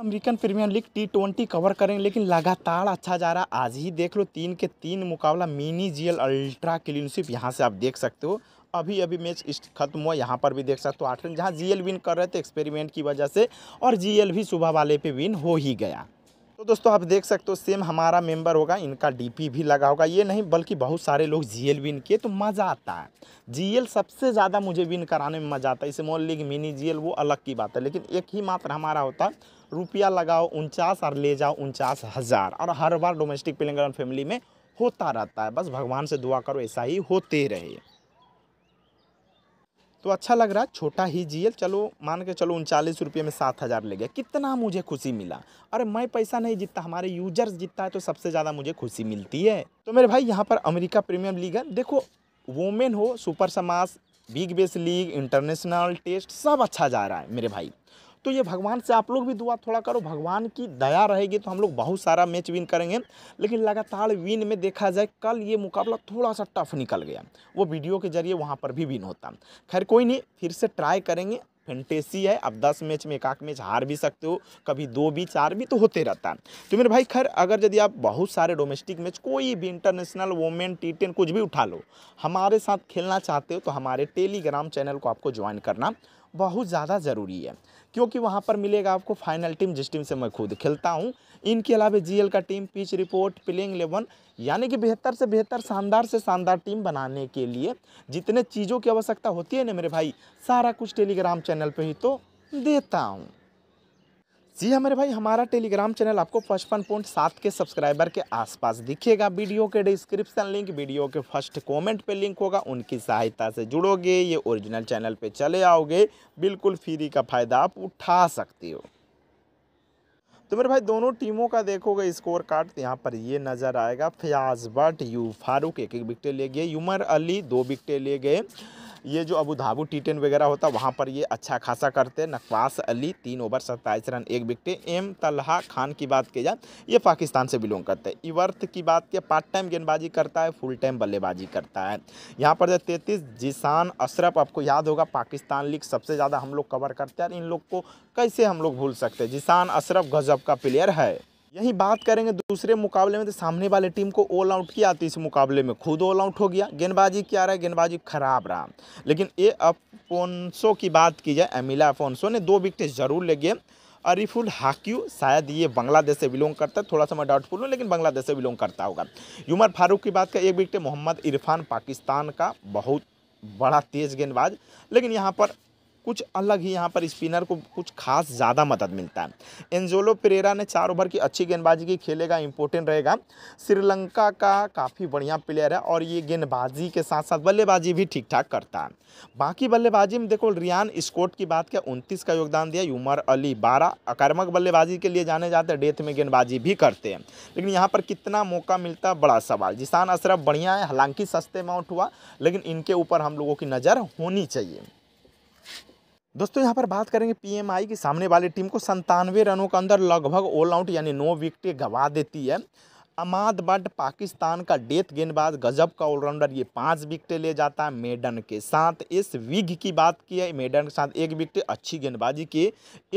American premier league T twenty cover करेंगे लेकिन लगातार अच्छा जा रहा आज ही देख लो तीन के तीन मुकाबला मिनी जीएल अल्ट्रा क्लीनशिप यहाँ से आप देख सकते हो अभी अभी मैच खत्म हुआ यहाँ पर भी देख सकते हो आठ रन जहाँ जीएल विन कर रहे थे एक्सपेरिमेंट की वजह से और जीएल भी सुबह वाले पे विन हो ही गया तो दोस्तों आप देख सकते हो सेम हमारा मेंबर होगा इनका डीपी भी लगा होगा ये नहीं बल्कि बहुत सारे लोग जीएल विन किए तो मज़ा आता है जीएल सबसे ज़्यादा मुझे विन कराने में मज़ा आता है इसे स्मॉल लीग मिनी जीएल वो अलग की बात है लेकिन एक ही मात्र हमारा होता है रुपया लगाओ उनचास और ले जाओ उनचास हज़ार और हर बार डोमेस्टिक प्लेंग फैमिली में होता रहता है बस भगवान से दुआ करो ऐसा ही होते रहे तो अच्छा लग रहा छोटा ही जीएल चलो मान के चलो उनचालीस रुपये में सात हज़ार ले गया कितना मुझे खुशी मिला अरे मैं पैसा नहीं जीतता हमारे यूजर्स जीतता है तो सबसे ज़्यादा मुझे खुशी मिलती है तो मेरे भाई यहाँ पर अमेरिका प्रीमियम लीग है देखो वोमेन हो super smash big bash league international test सब अच्छा जा रहा है मेरे भाई तो ये भगवान से आप लोग भी दुआ थोड़ा करो भगवान की दया रहेगी तो हम लोग बहुत सारा मैच विन करेंगे लेकिन लगातार विन में देखा जाए कल ये मुकाबला थोड़ा सा टफ निकल गया वो वीडियो के जरिए वहाँ पर भी विन होता खैर कोई नहीं फिर से ट्राई करेंगे फेंटेसी है आप दस मैच में एक आख मैच हार भी सकते हो कभी दो भी चार भी तो होते रहता है तो मेरे भाई खैर अगर यदि आप बहुत सारे डोमेस्टिक मैच कोई भी इंटरनेशनल वोमेन टी टेन कुछ भी उठा लो हमारे साथ खेलना चाहते हो तो हमारे टेलीग्राम चैनल को आपको ज्वाइन करना बहुत ज़्यादा ज़रूरी है क्योंकि वहाँ पर मिलेगा आपको फाइनल टीम जिस टीम से मैं खुद खेलता हूँ इनके अलावा जीएल का team pitch report playing eleven यानी कि बेहतर से बेहतर शानदार से शानदार टीम बनाने के लिए जितने चीज़ों की आवश्यकता होती है ना मेरे भाई सारा कुछ टेलीग्राम चैनल पर ही तो देता हूँ जी हाँ मेरे भाई हमारा टेलीग्राम चैनल आपको पचपन पॉइंट सात के सब्सक्राइबर के आसपास दिखेगा वीडियो के डिस्क्रिप्शन लिंक वीडियो के फर्स्ट कमेंट पे लिंक होगा उनकी सहायता से जुड़ोगे ये ओरिजिनल चैनल पे चले आओगे बिल्कुल फ्री का फ़ायदा आप उठा सकते हो तो मेरे भाई दोनों टीमों का देखोगे स्कोर कार्ड तो यहाँ पर ये नज़र आएगा फयाज भट्ट यू फारूक एक एक विकटें ले गए उमर अली दो विकटें ले गए ये जो अबू धाबू टी टेन वगैरह होता वहाँ पर ये अच्छा खासा करते हैं नकवास अली तीन ओवर सत्ताईस रन एक विकटे एम तलहा खान की बात की जाए ये पाकिस्तान से बिलोंग करते हैं इवर्थ की बात किया पार्ट टाइम गेंदबाजी करता है फुल टाइम बल्लेबाजी करता है यहाँ पर जो तैतीस जिसान अशरफ आपको याद होगा पाकिस्तान लीग सबसे ज़्यादा हम लोग कवर करते हैं और इन लोग को कैसे हम लोग भूल सकते हैं जिसान अशरफ गजब का प्लेयर है यही बात करेंगे दूसरे मुकाबले में तो सामने वाले टीम को ऑल आउट किया तो इस मुकाबले में खुद ऑल आउट हो गया गेंदबाजी क्या रहा है गेंदबाजी खराब रहा लेकिन ए अफोनसो की बात की जाए अमिला अफोनसो ने दो विकेट जरूर ले गए अरिफुल हाक्यू शायद ये बांग्लादेश से बिलोंग करता है थोड़ा सा मैं डाउटफुल हूँ लेकिन बांग्लादेश से बिलोंग करता होगा उमर फारूक की बात का एक विकेट मोहम्मद इरफान पाकिस्तान का बहुत बड़ा तेज गेंदबाज लेकिन यहाँ पर कुछ अलग ही यहाँ पर स्पिनर को कुछ खास ज़्यादा मदद मिलता है एंजोलो पेरेरा ने चार ओवर की अच्छी गेंदबाजी की खेलेगा इंपॉर्टेंट रहेगा श्रीलंका का काफ़ी बढ़िया प्लेयर है और ये गेंदबाजी के साथ साथ बल्लेबाजी भी ठीक ठाक करता है बाकी बल्लेबाजी में देखो रियान स्कोट की बात क्या उनतीस का योगदान दिया उमर अली बारह आक्रामक बल्लेबाजी के लिए जाने जाते हैं डेथ में गेंदबाजी भी करते हैं लेकिन यहाँ पर कितना मौका मिलता बड़ा सवाल जिसान अशरफ बढ़िया है हालांकि सस्ते अमाउंट हुआ लेकिन इनके ऊपर हम लोगों की नज़र होनी चाहिए दोस्तों यहाँ पर बात करेंगे पीएमआई की सामने वाली टीम को संतानवे रनों के अंदर लगभग ऑल आउट यानी नौ विकटें गंवा देती है अमाद बट पाकिस्तान का डेथ गेंदबाज गजब का ऑलराउंडर ये पांच विकेट ले जाता है मेडन के साथ इस विग की बात की है मेडन के साथ एक विकेट अच्छी गेंदबाजी की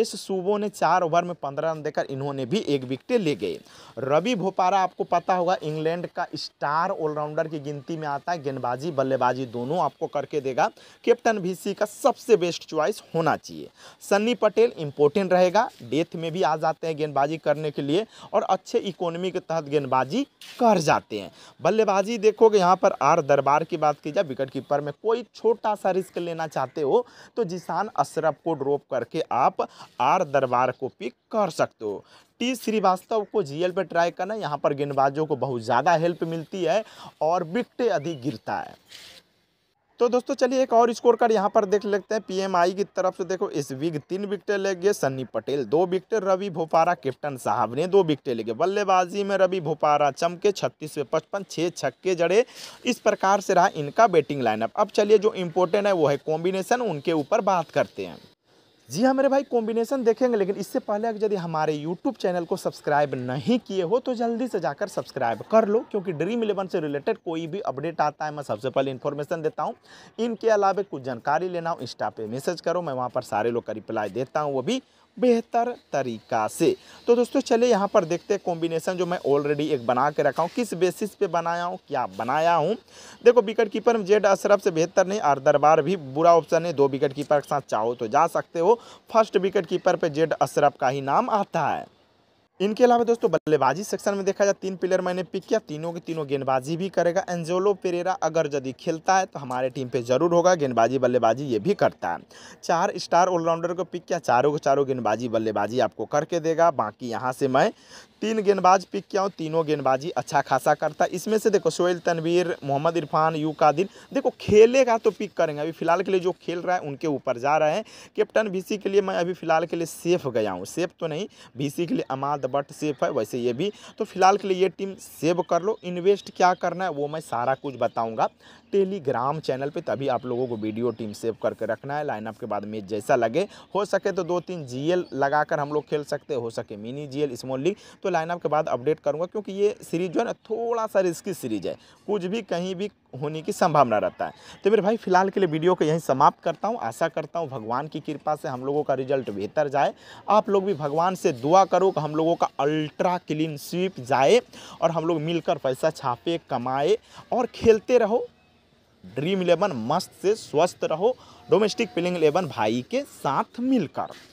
इस सूबों ने चार ओवर में पंद्रह रन देकर इन्होंने भी एक विकेट ले गए रवि भोपारा आपको पता होगा इंग्लैंड का स्टार ऑलराउंडर की गिनती में आता है गेंदबाजी बल्लेबाजी दोनों आपको करके देगा कैप्टन भी का सबसे बेस्ट च्वाइस होना चाहिए सन्नी पटेल इंपोर्टेंट रहेगा डेथ में भी आ जाते हैं गेंदबाजी करने के लिए और अच्छे इकोनॉमी के तहत गेंद गेंदबाजी कर जाते हैं बल्लेबाजी कि यहाँ पर आर दरबार की बात की जाए विकेट कीपर में कोई छोटा सा रिस्क लेना चाहते हो तो जिसान अशरफ को ड्रॉप करके आप आर दरबार को पिक कर सकते हो टी श्रीवास्तव को जीएल पे ट्राई करना यहाँ पर गेंदबाजों को बहुत ज़्यादा हेल्प मिलती है और विकटें अधिक गिरता है तो दोस्तों चलिए एक और स्कोर कार्ड यहाँ पर देख लेते हैं पीएमआई की तरफ से देखो इस विग तीन विकटे ले गए सन्नी पटेल दो विकटे रवि भोपारा कैप्टन साहब ने दो विकटे ले गए बल्लेबाजी में रवि भोपारा चमके छत्तीस में पचपन छः छक्के जड़े इस प्रकार से रहा इनका बैटिंग लाइनअप अब चलिए जो इम्पोर्टेंट है वो है कॉम्बिनेशन उनके ऊपर बात करते हैं जी हाँ मेरे भाई कॉम्बिनेशन देखेंगे लेकिन इससे पहले अगर यदि हमारे यूट्यूब चैनल को सब्सक्राइब नहीं किए हो तो जल्दी से जाकर सब्सक्राइब कर लो क्योंकि ड्रीम इलेवन से रिलेटेड कोई भी अपडेट आता है मैं सबसे पहले इन्फॉर्मेशन देता हूँ इनके अलावा कुछ जानकारी लेना हो इंस्टा पे मैसेज करो मैं वहाँ पर सारे लोग का रिप्लाई देता हूँ वो भी बेहतर तरीका से तो दोस्तों चलिए यहाँ पर देखते हैं कॉम्बिनेशन जो मैं ऑलरेडी एक बना के रखा हूँ किस बेसिस पे बनाया हूँ क्या बनाया हूँ देखो विकेट कीपर जेड अशरफ से बेहतर नहीं और दरबार भी बुरा ऑप्शन है दो विकेट कीपर के साथ चाहो तो जा सकते हो फर्स्ट विकेट कीपर पर जेड अशरफ का ही नाम आता है इनके अलावा दोस्तों बल्लेबाजी सेक्शन में देखा जाए तीन प्लेयर मैंने पिक किया तीनों के तीनों गेंदबाजी भी करेगा एंजोलो पेरेरा अगर यदि खेलता है तो हमारे टीम पे जरूर होगा गेंदबाजी बल्लेबाजी ये भी करता है चार स्टार ऑलराउंडर को पिक किया चारों के चारों गेंदबाजी बल्लेबाजी आपको करके देगा बाकी यहाँ से मैं तीन गेंदबाज पिक किया हूँ तीनों गेंदबाजी अच्छा खासा करता है इसमें से देखो सोहेल तनवीर मोहम्मद इरफान यू का दिन देखो खेलेगा तो पिक करेंगे अभी फिलहाल के लिए जो खेल रहा है उनके ऊपर जा रहे हैं कैप्टन बीसी के लिए मैं अभी फिलहाल के लिए सेफ गया हूँ सेफ तो नहीं बीसी के लिए अमाद द बट सेफ है वैसे ये भी तो फिलहाल के लिए ये टीम सेव कर लो इन्वेस्ट क्या करना है वो मैं सारा कुछ बताऊंगा टेलीग्राम चैनल पे तभी आप लोगों को वीडियो टीम सेव करके रखना है लाइनअप के बाद मैच जैसा लगे हो सके तो दो तीन जीएल लगाकर हम लोग खेल सकते हो सके मिनी जीएल स्मॉल लीग तो लाइनअप के बाद अपडेट करूँगा क्योंकि ये सीरीज जो है ना थोड़ा सा रिस्की सीरीज है कुछ भी कहीं भी होने की संभावना रहता है तो मेरे भाई फिलहाल के लिए वीडियो को यहीं समाप्त करता हूँ आशा करता हूँ भगवान की कृपा से हम लोगों का रिजल्ट बेहतर जाए आप लोग भी भगवान से दुआ करो कि हम लोगों का अल्ट्रा क्लीन स्वीप जाए और हम लोग मिलकर पैसा छापे कमाए और खेलते रहो ड्रीम इलेवन मस्त से स्वस्थ रहो डोमेस्टिक प्लेइंग इलेवन भाई के साथ मिलकर